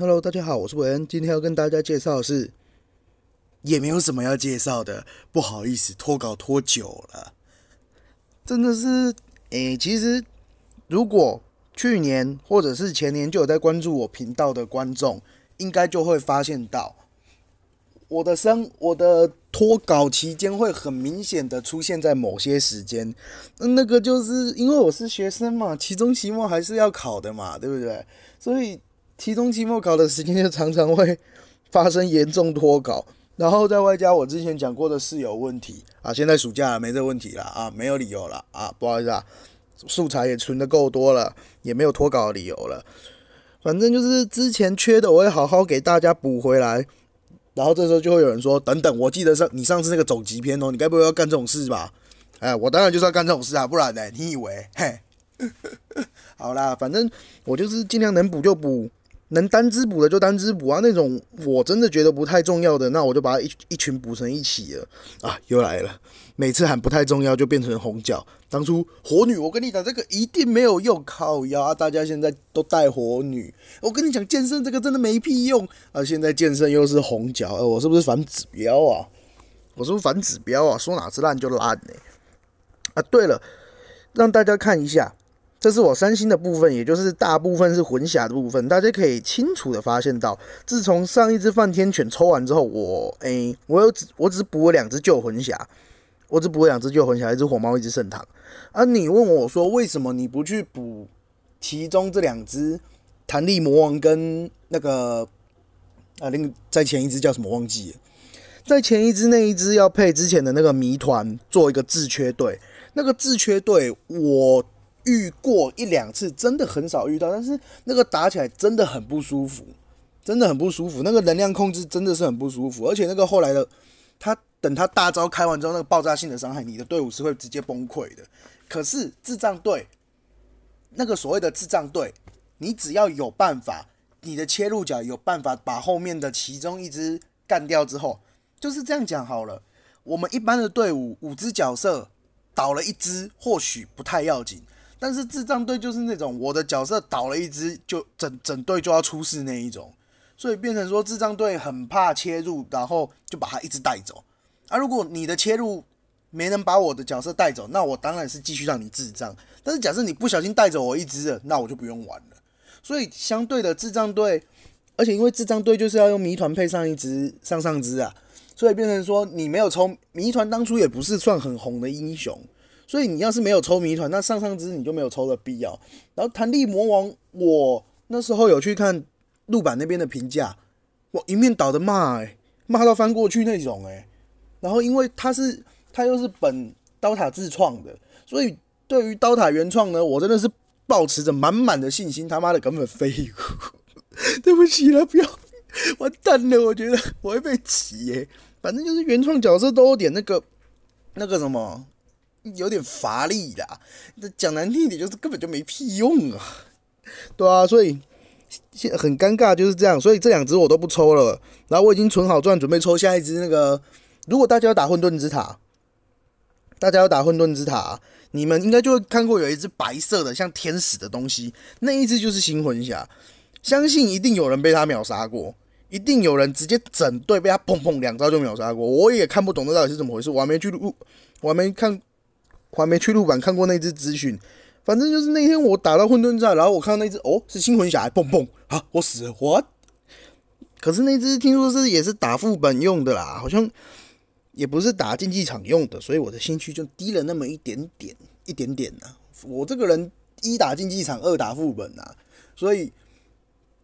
Hello，大家好，我是伟恩。今天要跟大家介绍的是，也没有什么要介绍的，不好意思，拖稿拖久了，真的是诶。其实，如果去年或者是前年就有在关注我频道的观众，应该就会发现到我的生我的拖稿期间会很明显的出现在某些时间。那那个就是因为我是学生嘛，期中、期末还是要考的嘛，对不对？所以。期中期末考的时间就常常会发生严重脱稿，然后在外加我之前讲过的室友问题啊，现在暑假没这问题了啊，没有理由了啊，不好意思啊，素材也存的够多了，也没有脱稿的理由了。反正就是之前缺的，我会好好给大家补回来。然后这时候就会有人说：“等等，我记得上你上次那个走集篇哦，你该不会要干这种事吧？”哎，我当然就是要干这种事啊，不然呢，你以为？嘿，好啦，反正我就是尽量能补就补。能单只补的就单只补啊，那种我真的觉得不太重要的，那我就把它一一群补成一起了。啊，又来了，每次喊不太重要就变成红脚。当初火女，我跟你讲这个一定没有用，靠呀！大家现在都带火女，我跟你讲健身这个真的没屁用啊！现在健身又是红脚，呃，我是不是反指标啊？我是不是反指标啊？说哪只烂就烂呢？啊，对了，让大家看一下。这是我三星的部分，也就是大部分是魂侠的部分。大家可以清楚的发现到，自从上一只梵天犬抽完之后，我诶，我又只我只补了两只旧魂侠，我只补了两只旧魂侠，一只火猫，一只圣堂。啊，你问我说为什么你不去补其中这两只弹力魔王跟那个啊，另在前一只叫什么忘记？在前一只那一只要配之前的那个谜团做一个自缺队，那个自缺队我。遇过一两次，真的很少遇到，但是那个打起来真的很不舒服，真的很不舒服。那个能量控制真的是很不舒服，而且那个后来的，他等他大招开完之后，那个爆炸性的伤害，你的队伍是会直接崩溃的。可是智障队，那个所谓的智障队，你只要有办法，你的切入角有办法把后面的其中一只干掉之后，就是这样讲好了。我们一般的队伍五只角色倒了一只，或许不太要紧。但是智障队就是那种我的角色倒了一只就整整队就要出事那一种，所以变成说智障队很怕切入，然后就把他一直带走。啊，如果你的切入没能把我的角色带走，那我当然是继续让你智障。但是假设你不小心带走我一只，那我就不用玩了。所以相对的智障队，而且因为智障队就是要用谜团配上一只上上只啊，所以变成说你没有抽谜团，当初也不是算很红的英雄。所以你要是没有抽谜团，那上上之你就没有抽的必要。然后弹力魔王，我那时候有去看陆板那边的评价，我一面倒的骂，哎，骂到翻过去那种，诶。然后因为他是他又是本刀塔自创的，所以对于刀塔原创呢，我真的是保持着满满的信心。他妈的根本飞，对不起啦，不要，完蛋了，我觉得我会被挤，哎，反正就是原创角色都有点那个那个什么。有点乏力的，这讲难听一点就是根本就没屁用啊，对啊，所以现很尴尬就是这样，所以这两只我都不抽了，然后我已经存好钻，准备抽下一只那个。如果大家要打混沌之塔，大家要打混沌之塔，你们应该就会看过有一只白色的像天使的东西，那一只就是星魂侠，相信一定有人被他秒杀过，一定有人直接整队被他砰砰两招就秒杀过，我也看不懂那到底是怎么回事，我还没去录，我还没看。还没去副本看过那只资讯，反正就是那天我打到混沌战，然后我看到那只哦，是星魂侠，蹦蹦啊，我死 what！可是那只听说是也是打副本用的啦，好像也不是打竞技场用的，所以我的兴趣就低了那么一点点，一点点呐。我这个人一打竞技场，二打副本呐，所以。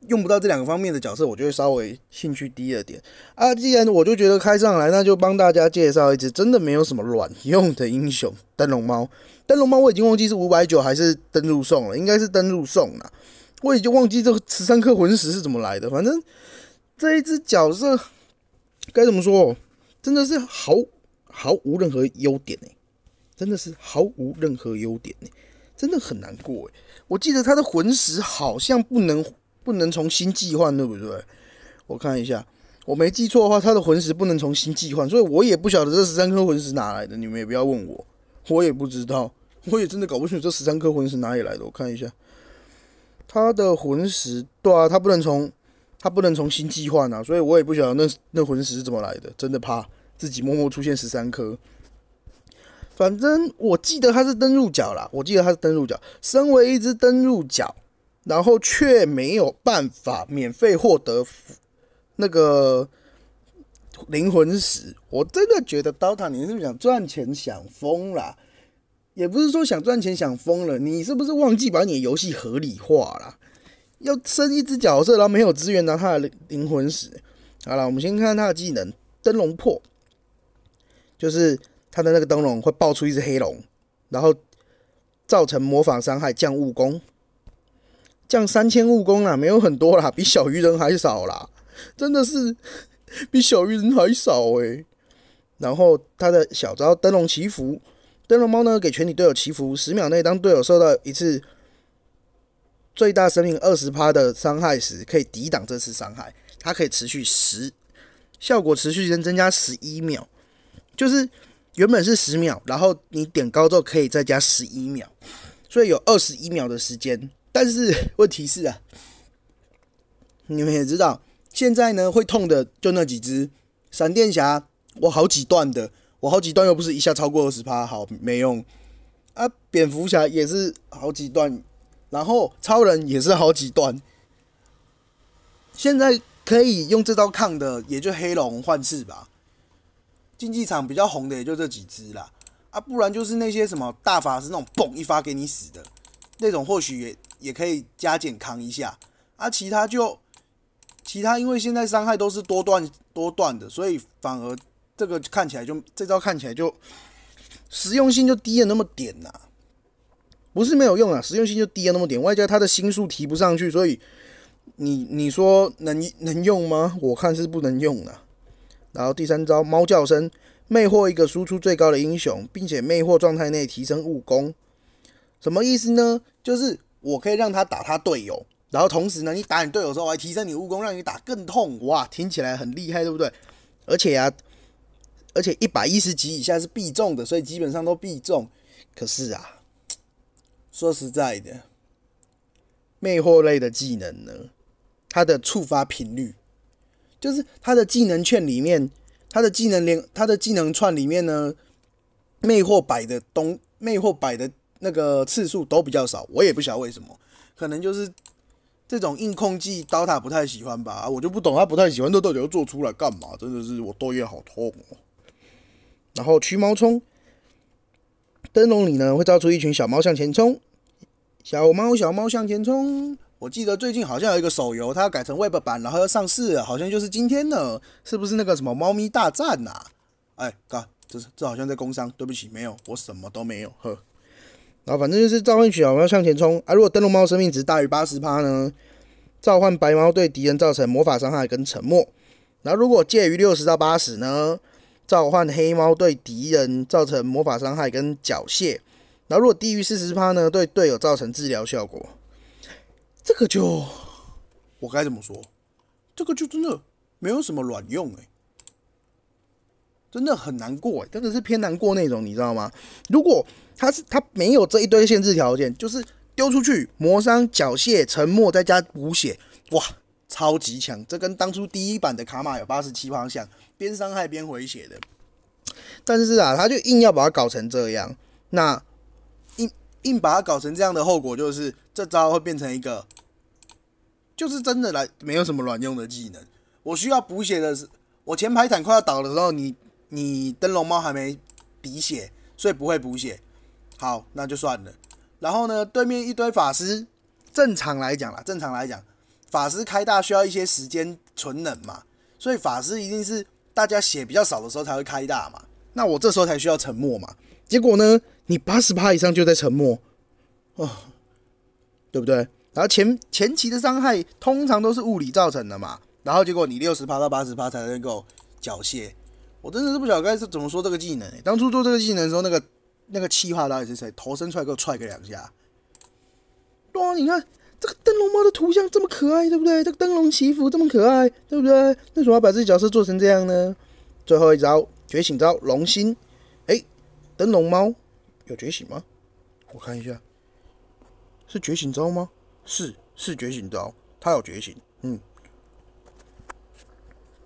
用不到这两个方面的角色，我就会稍微兴趣低了点啊。既然我就觉得开上来，那就帮大家介绍一只真的没有什么卵用的英雄——灯笼猫。灯笼猫我已经忘记是五百九还是登录送了，应该是登录送了。我已经忘记这十三颗魂石是怎么来的。反正这一只角色该怎么说，真的是毫毫无任何优点哎，真的是毫无任何优点哎，真的很难过哎。我记得他的魂石好像不能。不能从新置换，对不对？我看一下，我没记错的话，他的魂石不能从新置换，所以我也不晓得这十三颗魂石哪来的，你们也不要问我，我也不知道，我也真的搞不清楚这十三颗魂石哪里来的。我看一下，他的魂石，对啊，他不能从，他不能从新置换啊，所以我也不晓得那那魂石是怎么来的，真的怕自己默默出现十三颗。反正我记得他是登入角啦，我记得他是登入角，身为一只登入角。然后却没有办法免费获得那个灵魂石，我真的觉得《刀塔》，你是不是想赚钱想疯了？也不是说想赚钱想疯了，你是不是忘记把你的游戏合理化了？要升一只角色，然后没有资源拿他的灵灵魂石。好了，我们先看看他的技能“灯笼破”，就是他的那个灯笼会爆出一只黑龙，然后造成魔法伤害、降悟功。降三千物工啦，没有很多啦，比小鱼人还少啦，真的是比小鱼人还少诶。然后他的小招灯笼祈福，灯笼猫呢给全体队友祈福，十秒内当队友受到一次最大生命二十趴的伤害时，可以抵挡这次伤害。它可以持续十，效果持续时间增加十一秒，就是原本是十秒，然后你点高之后可以再加十一秒，所以有二十一秒的时间。但是 问题是啊，你们也知道，现在呢会痛的就那几只，闪电侠，我好几段的，我好几段又不是一下超过二十趴，好没用啊。蝙蝠侠也是好几段，然后超人也是好几段，现在可以用这招抗的也就黑龙、幻视吧。竞技场比较红的也就这几只啦，啊，不然就是那些什么大法师那种，嘣一发给你死的，那种或许也。也可以加减抗一下啊，其他就其他，因为现在伤害都是多段多段的，所以反而这个看起来就这招看起来就实用性就低了那么点呐，不是没有用啊，实用性就低了那么点。外加他的星数提不上去，所以你你说能能用吗？我看是不能用的。然后第三招猫叫声魅惑一个输出最高的英雄，并且魅惑状态内提升物功，什么意思呢？就是。我可以让他打他队友，然后同时呢，你打你队友的时候我还提升你武功，让你打更痛，哇，听起来很厉害，对不对？而且呀，而且一百一十级以下是必中的，所以基本上都必中。可是啊，说实在的，魅惑类的技能呢，它的触发频率，就是它的技能券里面，它的技能连，它的技能串里面呢，魅惑摆的东，魅惑摆的。那个次数都比较少，我也不知得为什么，可能就是这种硬控技刀塔不太喜欢吧，我就不懂，他不太喜欢，那到底做出来干嘛？真的是我斗月好痛哦。然后驱猫冲，灯笼里呢会造出一群小猫向前冲，小猫小猫向前冲。我记得最近好像有一个手游，它要改成 Web 版，然后要上市，好像就是今天呢，是不是那个什么猫咪大战呐？哎，哥，这是这好像在工商，对不起，没有，我什么都没有呵。然后反正就是召唤一曲，我们要向前冲啊！如果灯笼猫生命值大于八十趴呢，召唤白猫对敌人造成魔法伤害跟沉默；然后如果介于六十到八十呢，召唤黑猫对敌人造成魔法伤害跟缴械；然后如果低于四十趴呢，对队友造成治疗效果。这个就我该怎么说？这个就真的没有什么卵用诶。真的很难过真的是偏难过那种，你知道吗？如果他是他没有这一堆限制条件，就是丢出去磨伤缴械沉默再加补血，哇，超级强！这跟当初第一版的卡玛有八十七方向，边伤害边回血的，但是啊，他就硬要把它搞成这样，那硬硬把它搞成这样的后果就是这招会变成一个，就是真的来没有什么卵用的技能。我需要补血的是我前排坦快要倒的时候，你。你灯笼猫还没抵血，所以不会补血。好，那就算了。然后呢，对面一堆法师，正常来讲啦，正常来讲，法师开大需要一些时间存冷嘛，所以法师一定是大家血比较少的时候才会开大嘛。那我这时候才需要沉默嘛。结果呢，你八十趴以上就在沉默，啊，对不对？然后前前期的伤害通常都是物理造成的嘛，然后结果你六十趴到八十趴才能够缴械。我真的是不晓得该是怎么说这个技能。当初做这个技能的时候，那个那个气话到底是谁头伸出来给我踹个两下？哇，你看这个灯笼猫的图像这么可爱，对不对？这个灯笼祈福这么可爱，对不对？为什么要把这角色做成这样呢？最后一招觉醒招龙心。哎，灯笼猫有觉醒吗？我看一下，是觉醒招吗？是是觉醒招，它有觉醒。嗯。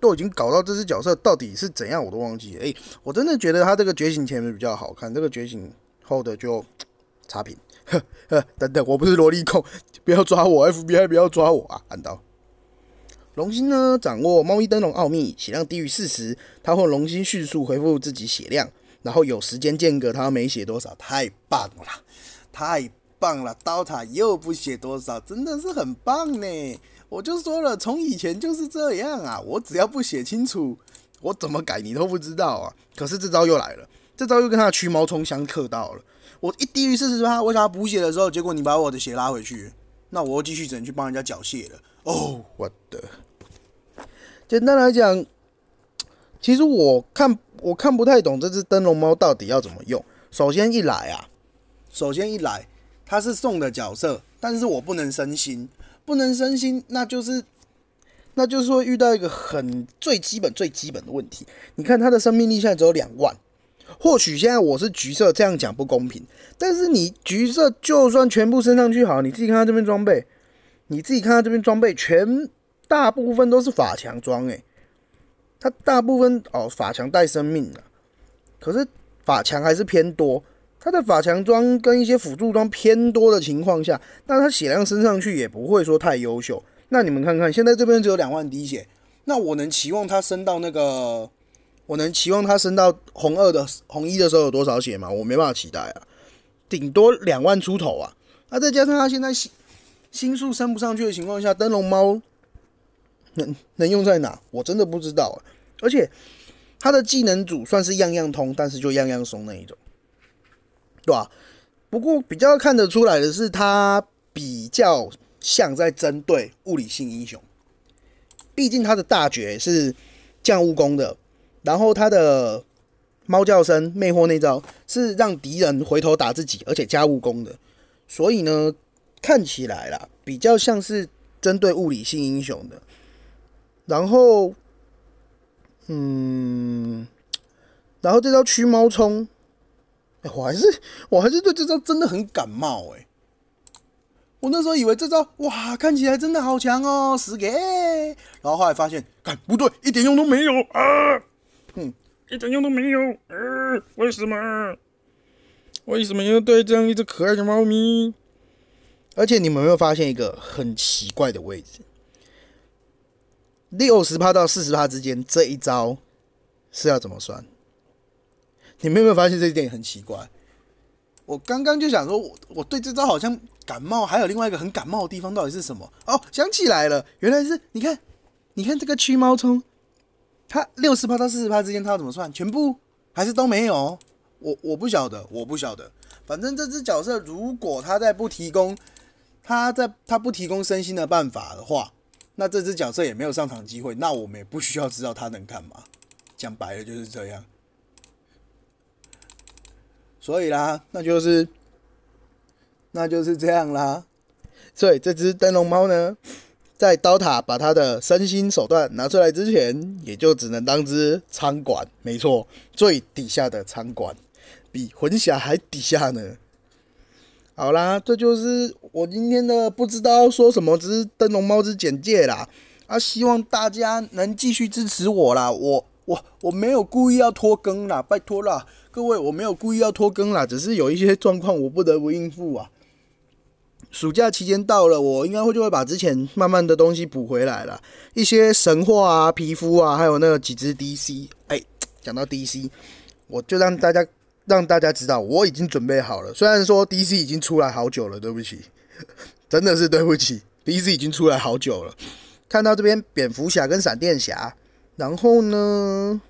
都已经搞到这只角色到底是怎样，我都忘记。哎，我真的觉得他这个觉醒前面比较好看，这个觉醒后的就差评。呵呵，等等，我不是萝莉控，不要抓我！FBI 不要抓我啊！按刀龙心呢，掌握猫咪灯笼奥秘，血量低于四十，他会龙心迅速回复自己血量，然后有时间间隔，他没血多少，太棒了，太棒了，刀塔又不血多少，真的是很棒呢。我就说了，从以前就是这样啊！我只要不写清楚，我怎么改你都不知道啊！可是这招又来了，这招又跟他的驱猫冲相克到了。我一低于四十八，我想要补血的时候，结果你把我的血拉回去，那我又继续只能去帮人家缴械了。哦，我的！简单来讲，其实我看我看不太懂这只灯笼猫到底要怎么用。首先一来啊，首先一来，它是送的角色，但是我不能升星。不能升星，那就是，那就是说遇到一个很最基本、最基本的问题。你看他的生命力现在只有两万，或许现在我是橘色，这样讲不公平。但是你橘色就算全部升上去好，你自己看他这边装备，你自己看他这边装备全大部分都是法强装诶，他大部分哦法强带生命的，可是法强还是偏多。他的法强装跟一些辅助装偏多的情况下，那他血量升上去也不会说太优秀。那你们看看，现在这边只有两万滴血，那我能期望他升到那个？我能期望他升到红二的红一的时候有多少血吗？我没办法期待啊，顶多两万出头啊。那再加上他现在心心数升不上去的情况下，灯笼猫能能用在哪？我真的不知道。而且他的技能组算是样样通，但是就样样松那一种。对吧？不过比较看得出来的是，他比较像在针对物理性英雄，毕竟他的大绝是降物攻的，然后他的猫叫声魅惑那招是让敌人回头打自己，而且加物攻的，所以呢，看起来啦比较像是针对物理性英雄的。然后，嗯，然后这招驱猫冲。我还是 我还是对这招真的很感冒哎！我那时候以为这招哇看起来真的好强哦，死给！然后后来发现，看不对，一点用都没有啊！哼，一点用都没有，为什么？为什么要对这样一只可爱的猫咪？而且你们有没有发现一个很奇怪的位置？六十趴到四十趴之间，这一招是要怎么算？你们有没有发现这部电影很奇怪？我刚刚就想说，我我对这招好像感冒，还有另外一个很感冒的地方到底是什么？哦，想起来了，原来是你看，你看这个驱猫虫，它六十趴到四十趴之间，它怎么算？全部还是都没有？我我不晓得，我不晓得。反正这只角色如果他在不提供，他在他不提供升心的办法的话，那这只角色也没有上场机会，那我们也不需要知道他能干嘛。讲白了就是这样。所以啦，那就是，那就是这样啦。所以这只灯笼猫呢，在刀塔把它的身心手段拿出来之前，也就只能当只餐馆，没错，最底下的餐馆，比魂侠还底下呢。好啦，这就是我今天的，不知道说什么，只是灯笼猫之简介啦。啊，希望大家能继续支持我啦，我我我没有故意要拖更啦，拜托啦。各位，我没有故意要拖更啦，只是有一些状况我不得不应付啊。暑假期间到了，我应该会就会把之前慢慢的东西补回来了，一些神话啊、皮肤啊，还有那几只 DC。哎，讲到 DC，我就让大家让大家知道我已经准备好了。虽然说 DC 已经出来好久了，对不起，真的是对不起，DC 已经出来好久了。看到这边蝙蝠侠跟闪电侠，然后呢？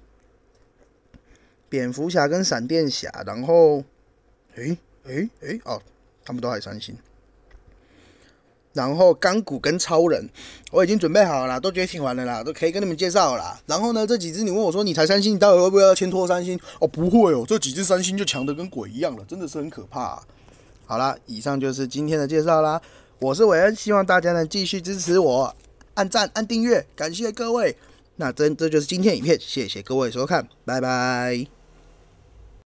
蝙蝠侠跟闪电侠，然后，诶诶诶，哦，他们都还三星。然后钢骨跟超人，我已经准备好了，都觉醒完了啦，都可以跟你们介绍了。然后呢，这几只你问我说你才三星，你到底会不会要千拖三星？哦，不会哦，这几只三星就强的跟鬼一样了，真的是很可怕。好啦，以上就是今天的介绍啦，我是韦恩，希望大家能继续支持我，按赞按订阅，感谢各位。那真这就是今天的影片，谢谢各位收看，拜拜。